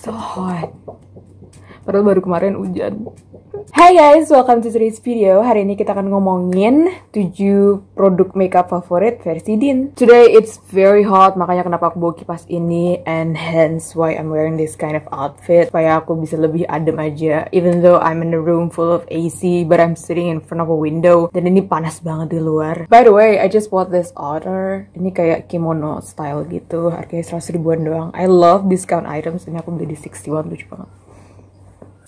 so hot padahal baru kemarin hujan Hai guys, welcome to today's video. Hari ini kita akan ngomongin 7 produk makeup favorit versi Din. Today it's very hot, makanya kenapa aku bawa kipas ini and hence why I'm wearing this kind of outfit. Supaya aku bisa lebih adem aja. Even though I'm in a room full of AC, but I'm sitting in front of a window. Dan ini panas banget di luar. By the way, I just bought this order. Ini kayak kimono style gitu. Harganya 100 ribuan doang. I love discount items. Ini aku beli di 61 lucu banget.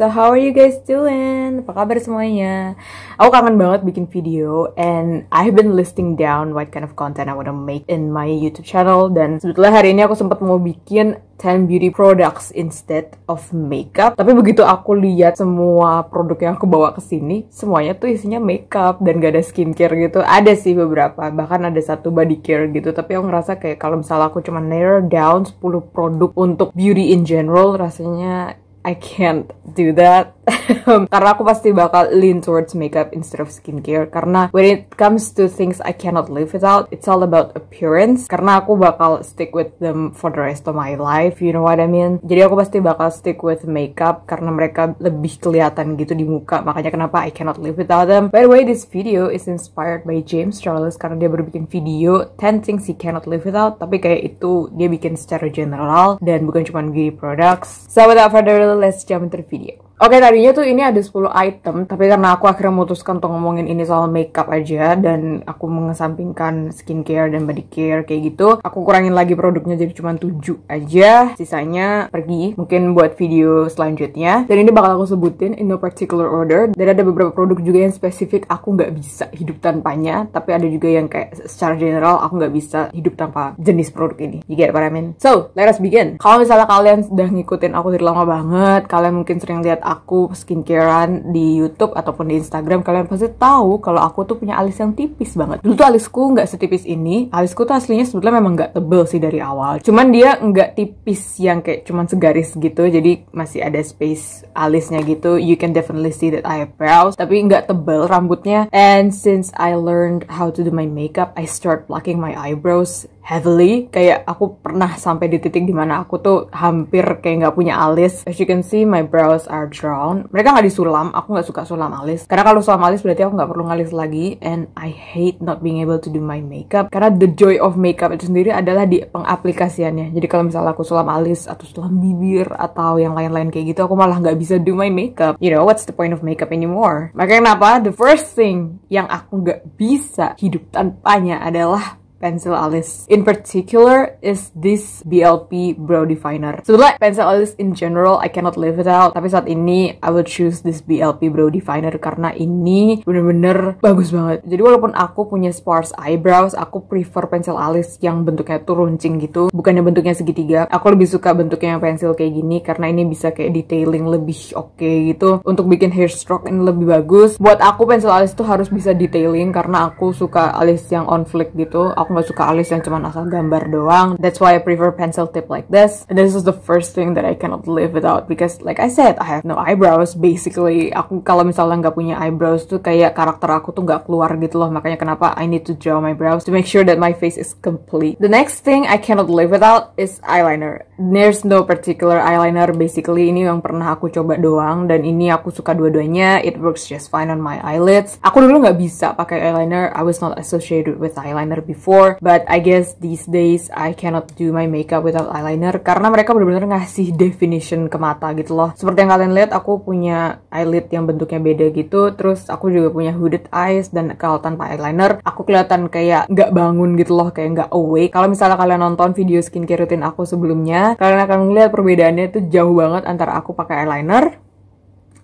So how are you guys doing? Apa kabar semuanya? Aku kangen banget bikin video and I've been listing down what kind of content I wanna make in my YouTube channel dan sebetulnya hari ini aku sempat mau bikin 10 beauty products instead of makeup. Tapi begitu aku lihat semua produk yang aku bawa ke sini, semuanya tuh isinya makeup dan gak ada skincare gitu. Ada sih beberapa, bahkan ada satu body care gitu. Tapi aku ngerasa kayak kalau misalnya aku cuma narrow down 10 produk untuk beauty in general rasanya I can't do that karena aku pasti bakal lean towards makeup instead of skincare karena when it comes to things I cannot live without it's all about appearance karena aku bakal stick with them for the rest of my life you know what I mean jadi aku pasti bakal stick with makeup karena mereka lebih kelihatan gitu di muka makanya kenapa I cannot live without them by the way this video is inspired by James Charles karena dia baru bikin video 10 things he cannot live without tapi kayak itu dia bikin secara general dan bukan cuma beauty products so without further ke les jawaban video. Oke tadinya tuh ini ada 10 item, tapi karena aku akhirnya memutuskan untuk ngomongin ini soal makeup aja dan aku mengesampingkan skincare dan body care kayak gitu, aku kurangin lagi produknya jadi cuma 7 aja, sisanya pergi mungkin buat video selanjutnya. Dan ini bakal aku sebutin in no particular order dan ada beberapa produk juga yang spesifik aku nggak bisa hidup tanpanya, tapi ada juga yang kayak secara general aku nggak bisa hidup tanpa jenis produk ini. You get what I mean? So, let us begin. Kalau misalnya kalian sudah ngikutin aku dari lama banget, kalian mungkin sering lihat aku skincarean di YouTube ataupun di Instagram kalian pasti tahu kalau aku tuh punya alis yang tipis banget. Dulu tuh alisku nggak setipis ini. Alisku tuh aslinya sebetulnya memang nggak tebel sih dari awal. Cuman dia nggak tipis yang kayak cuman segaris gitu. Jadi masih ada space alisnya gitu. You can definitely see that I have brows. Tapi nggak tebel rambutnya. And since I learned how to do my makeup, I start plucking my eyebrows heavily kayak aku pernah sampai di titik dimana aku tuh hampir kayak nggak punya alis as you can see my brows are drawn mereka nggak disulam aku nggak suka sulam alis karena kalau sulam alis berarti aku nggak perlu ngalis lagi and I hate not being able to do my makeup karena the joy of makeup itu sendiri adalah di pengaplikasiannya jadi kalau misalnya aku sulam alis atau sulam bibir atau yang lain-lain kayak gitu aku malah nggak bisa do my makeup you know what's the point of makeup anymore makanya kenapa the first thing yang aku nggak bisa hidup tanpanya adalah pencil alis. In particular, is this BLP brow definer. like pencil alis in general, I cannot live without. Tapi saat ini, I will choose this BLP brow definer karena ini bener-bener bagus banget. Jadi walaupun aku punya sparse eyebrows, aku prefer pencil alis yang bentuknya tuh runcing gitu. bukannya bentuknya segitiga. Aku lebih suka bentuknya pensil kayak gini karena ini bisa kayak detailing lebih oke okay gitu. Untuk bikin hair stroke ini lebih bagus. Buat aku pensil alis tuh harus bisa detailing karena aku suka alis yang on flick gitu. Aku aku nggak suka alis yang cuman asal gambar doang that's why I prefer pencil tip like this and this is the first thing that I cannot live without because like I said I have no eyebrows basically aku kalau misalnya nggak punya eyebrows tuh kayak karakter aku tuh nggak keluar gitu loh makanya kenapa I need to draw my brows to make sure that my face is complete the next thing I cannot live without is eyeliner there's no particular eyeliner basically ini yang pernah aku coba doang dan ini aku suka dua-duanya it works just fine on my eyelids aku dulu nggak bisa pakai eyeliner I was not associated with eyeliner before before but I guess these days I cannot do my makeup without eyeliner karena mereka benar-benar ngasih definition ke mata gitu loh seperti yang kalian lihat aku punya eyelid yang bentuknya beda gitu terus aku juga punya hooded eyes dan kalau tanpa eyeliner aku kelihatan kayak nggak bangun gitu loh kayak nggak awake kalau misalnya kalian nonton video skincare rutin aku sebelumnya kalian akan melihat perbedaannya itu jauh banget antara aku pakai eyeliner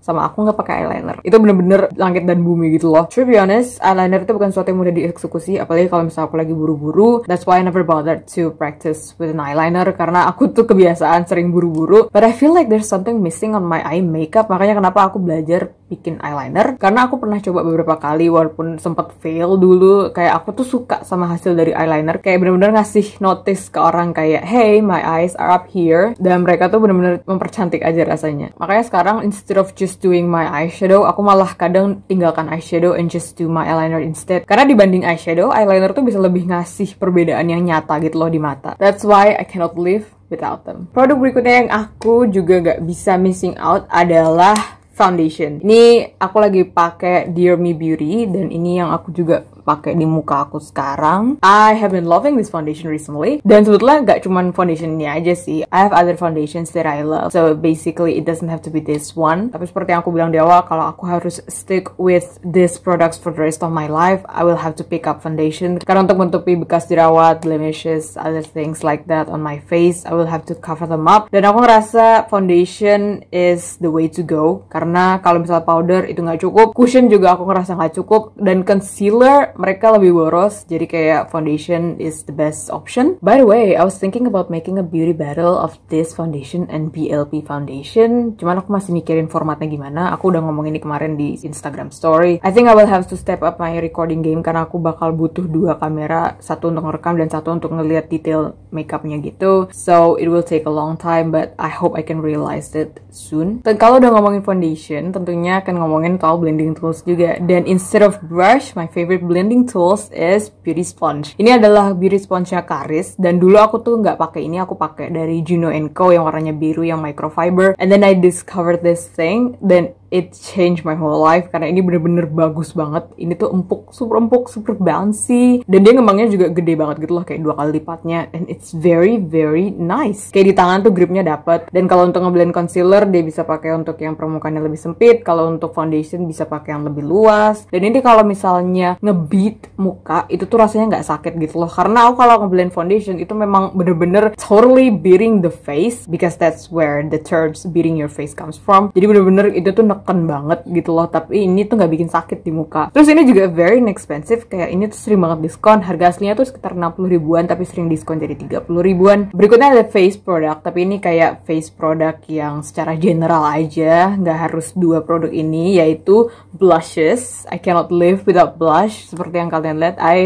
sama aku nggak pakai eyeliner itu bener-bener langit dan bumi gitu loh to be honest eyeliner itu bukan sesuatu yang mudah dieksekusi apalagi kalau misalnya aku lagi buru-buru that's why I never bothered to practice with an eyeliner karena aku tuh kebiasaan sering buru-buru but I feel like there's something missing on my eye makeup makanya kenapa aku belajar bikin eyeliner karena aku pernah coba beberapa kali walaupun sempat fail dulu kayak aku tuh suka sama hasil dari eyeliner kayak bener-bener ngasih notice ke orang kayak hey my eyes are up here dan mereka tuh bener-bener mempercantik aja rasanya makanya sekarang instead of just doing my eyeshadow aku malah kadang tinggalkan eyeshadow and just do my eyeliner instead karena dibanding eyeshadow eyeliner tuh bisa lebih ngasih perbedaan yang nyata gitu loh di mata that's why I cannot live without them produk berikutnya yang aku juga gak bisa missing out adalah foundation. Ini aku lagi pakai Dear Me Beauty dan ini yang aku juga pakai di muka aku sekarang. I have been loving this foundation recently. Dan sebetulnya nggak cuma foundationnya aja sih. I have other foundations that I love. So basically it doesn't have to be this one. Tapi seperti yang aku bilang di awal, kalau aku harus stick with this products for the rest of my life, I will have to pick up foundation. Karena untuk menutupi bekas jerawat, blemishes, other things like that on my face, I will have to cover them up. Dan aku ngerasa foundation is the way to go. Karena kalau misalnya powder itu nggak cukup, cushion juga aku ngerasa nggak cukup. Dan concealer mereka lebih boros jadi kayak foundation is the best option by the way I was thinking about making a beauty battle of this foundation and BLP foundation cuman aku masih mikirin formatnya gimana aku udah ngomong ini kemarin di Instagram story I think I will have to step up my recording game karena aku bakal butuh dua kamera satu untuk merekam dan satu untuk ngeliat detail makeupnya gitu so it will take a long time but I hope I can realize it soon dan kalau udah ngomongin foundation tentunya akan ngomongin soal blending tools juga dan instead of brush my favorite blend branding tools is Beauty Sponge. Ini adalah Beauty Sponge-nya Karis, dan dulu aku tuh nggak pakai ini, aku pakai dari Juno Co yang warnanya biru, yang microfiber. And then I discovered this thing, Then it changed my whole life karena ini bener-bener bagus banget. Ini tuh empuk, super empuk, super bouncy. Dan dia ngembangnya juga gede banget gitu loh, kayak dua kali lipatnya. And it's very, very nice. Kayak di tangan tuh gripnya dapet. Dan kalau untuk ngeblend concealer, dia bisa pakai untuk yang permukaannya lebih sempit. Kalau untuk foundation bisa pakai yang lebih luas. Dan ini kalau misalnya ngebeat muka, itu tuh rasanya nggak sakit gitu loh. Karena aku kalau ngeblend foundation itu memang bener-bener totally beating the face because that's where the terms beating your face comes from. Jadi bener-bener itu tuh neken banget gitu loh tapi ini tuh nggak bikin sakit di muka terus ini juga very inexpensive kayak ini tuh sering banget diskon harga aslinya tuh sekitar 60 ribuan tapi sering diskon jadi 30 ribuan berikutnya ada face product tapi ini kayak face product yang secara general aja nggak harus dua produk ini yaitu blushes I cannot live without blush seperti yang kalian lihat I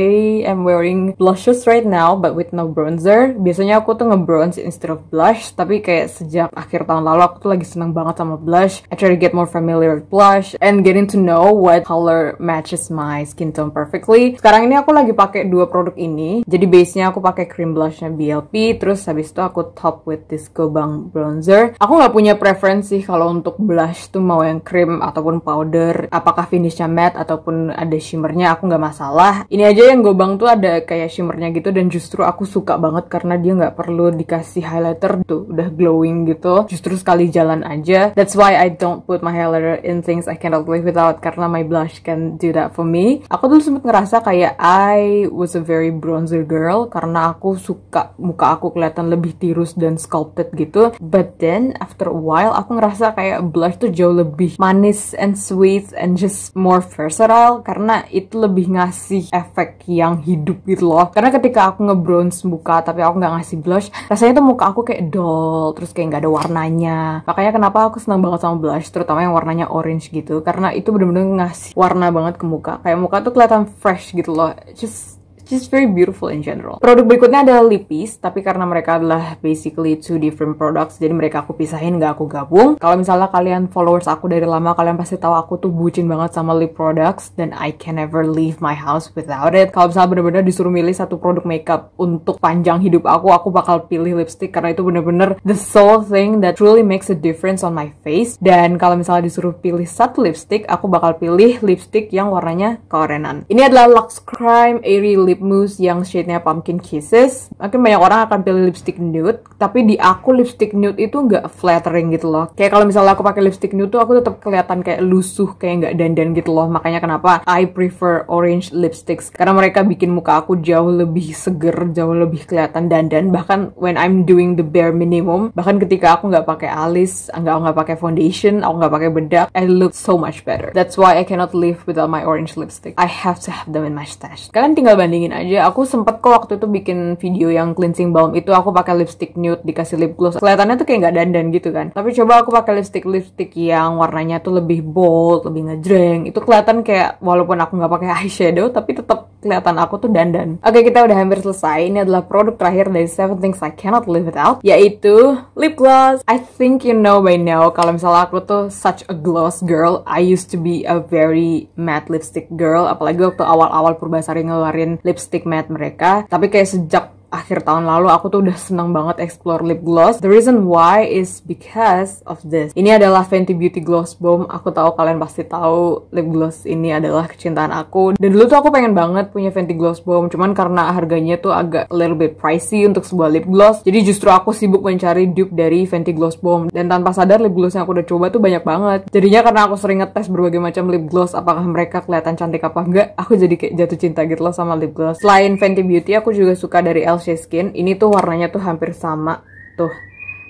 am wearing blushes right now but with no bronzer biasanya aku tuh ngebronze bronze instead of blush tapi kayak sejak akhir tahun lalu aku tuh lagi seneng banget sama blush I try to get more familiar with blush and getting to know what color matches my skin tone perfectly. Sekarang ini aku lagi pakai dua produk ini. Jadi base-nya aku pakai cream blushnya BLP, terus habis itu aku top with this Gobang bronzer. Aku nggak punya preferensi kalau untuk blush tuh mau yang cream ataupun powder, apakah finishnya matte ataupun ada shimmernya, aku nggak masalah. Ini aja yang Gobang tuh ada kayak shimmernya gitu dan justru aku suka banget karena dia nggak perlu dikasih highlighter tuh udah glowing gitu. Justru sekali jalan aja. That's why I don't put my hair color in things I cannot live without karena my blush can do that for me. Aku dulu sempat ngerasa kayak I was a very bronzer girl karena aku suka muka aku kelihatan lebih tirus dan sculpted gitu. But then after a while aku ngerasa kayak blush tuh jauh lebih manis and sweet and just more versatile karena itu lebih ngasih efek yang hidup gitu loh. Karena ketika aku ngebronze muka tapi aku nggak ngasih blush, rasanya tuh muka aku kayak dull, terus kayak nggak ada warnanya. Makanya kenapa aku senang banget sama blush, terutama yang warnanya orange gitu karena itu bener-bener ngasih warna banget ke muka kayak muka tuh kelihatan fresh gitu loh just just very beautiful in general. Produk berikutnya adalah Lipis, tapi karena mereka adalah basically two different products, jadi mereka aku pisahin, nggak aku gabung. Kalau misalnya kalian followers aku dari lama, kalian pasti tahu aku tuh bucin banget sama lip products, dan I can never leave my house without it. Kalau misalnya bener-bener disuruh milih satu produk makeup untuk panjang hidup aku, aku bakal pilih lipstick karena itu bener-bener the sole thing that truly makes a difference on my face. Dan kalau misalnya disuruh pilih satu lipstick, aku bakal pilih lipstick yang warnanya keorenan. Ini adalah Lux Crime Airy Lip lip mousse yang shade-nya Pumpkin Kisses. mungkin banyak orang akan pilih lipstick nude, tapi di aku lipstick nude itu nggak flattering gitu loh. Kayak kalau misalnya aku pakai lipstick nude tuh aku tetap kelihatan kayak lusuh, kayak nggak dandan gitu loh. Makanya kenapa I prefer orange lipsticks karena mereka bikin muka aku jauh lebih seger, jauh lebih kelihatan dandan. Bahkan when I'm doing the bare minimum, bahkan ketika aku nggak pakai alis, nggak nggak pakai foundation, aku nggak pakai bedak, I look so much better. That's why I cannot live without my orange lipstick. I have to have them in my stash. Kalian tinggal bandingin aja aku sempet kok waktu itu bikin video yang cleansing balm itu aku pakai lipstick nude dikasih lip gloss kelihatannya tuh kayak nggak dandan gitu kan tapi coba aku pakai lipstick lipstick yang warnanya tuh lebih bold lebih ngejreng itu kelihatan kayak walaupun aku nggak pakai eyeshadow tapi tetap kelihatan aku tuh dandan oke kita udah hampir selesai ini adalah produk terakhir dari Seven Things I Cannot Live Without yaitu lip gloss I think you know by now kalau misalnya aku tuh such a gloss girl I used to be a very matte lipstick girl apalagi waktu awal-awal Purbasari ngeluarin lipstick matte mereka tapi kayak sejak akhir tahun lalu aku tuh udah seneng banget explore lip gloss. The reason why is because of this. Ini adalah Fenty Beauty Gloss Bomb. Aku tahu kalian pasti tahu lip gloss ini adalah kecintaan aku. Dan dulu tuh aku pengen banget punya Fenty Gloss Bomb, cuman karena harganya tuh agak a little bit pricey untuk sebuah lip gloss. Jadi justru aku sibuk mencari dupe dari Fenty Gloss Bomb. Dan tanpa sadar lip gloss yang aku udah coba tuh banyak banget. Jadinya karena aku sering ngetes berbagai macam lip gloss, apakah mereka kelihatan cantik apa enggak, aku jadi kayak jatuh cinta gitu loh sama lip gloss. Selain Fenty Beauty, aku juga suka dari Elf glossy Skin ini tuh warnanya tuh hampir sama tuh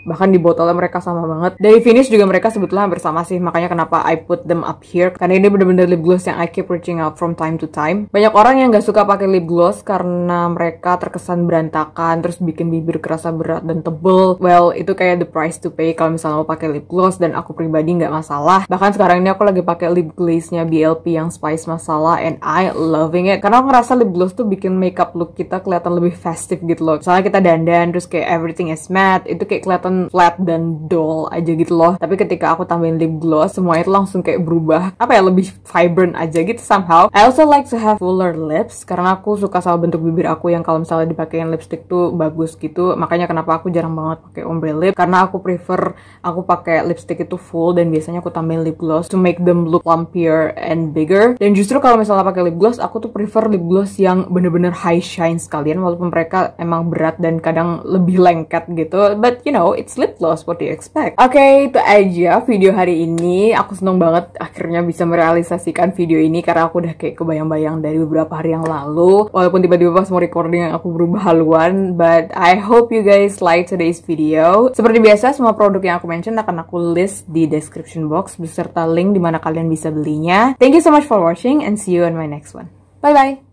bahkan di botolnya mereka sama banget dari finish juga mereka sebetulnya hampir sama sih makanya kenapa I put them up here karena ini bener-bener lip gloss yang I keep reaching out from time to time banyak orang yang gak suka pakai lip gloss karena mereka terkesan berantakan terus bikin bibir kerasa berat dan tebel well itu kayak the price to pay kalau misalnya mau pakai lip gloss dan aku pribadi nggak masalah bahkan sekarang ini aku lagi pakai lip glaze-nya BLP yang Spice masalah and I loving it karena aku ngerasa lip gloss tuh bikin makeup look kita kelihatan lebih festive gitu loh misalnya kita dandan terus kayak everything is matte itu kayak kelihatan kelihatan flat dan dull aja gitu loh tapi ketika aku tambahin lip gloss semua itu langsung kayak berubah apa ya lebih vibrant aja gitu somehow I also like to have fuller lips karena aku suka sama bentuk bibir aku yang kalau misalnya dipakein lipstick tuh bagus gitu makanya kenapa aku jarang banget pakai ombre lip karena aku prefer aku pakai lipstick itu full dan biasanya aku tambahin lip gloss to make them look plumpier and bigger dan justru kalau misalnya pakai lip gloss aku tuh prefer lip gloss yang bener-bener high shine sekalian walaupun mereka emang berat dan kadang lebih lengket gitu but you know it's lip gloss, what do you expect? Oke, okay, itu aja video hari ini. Aku seneng banget akhirnya bisa merealisasikan video ini karena aku udah kayak kebayang-bayang dari beberapa hari yang lalu. Walaupun tiba-tiba pas mau recording aku berubah haluan, but I hope you guys like today's video. Seperti biasa, semua produk yang aku mention akan aku list di description box beserta link dimana kalian bisa belinya. Thank you so much for watching and see you on my next one. Bye-bye!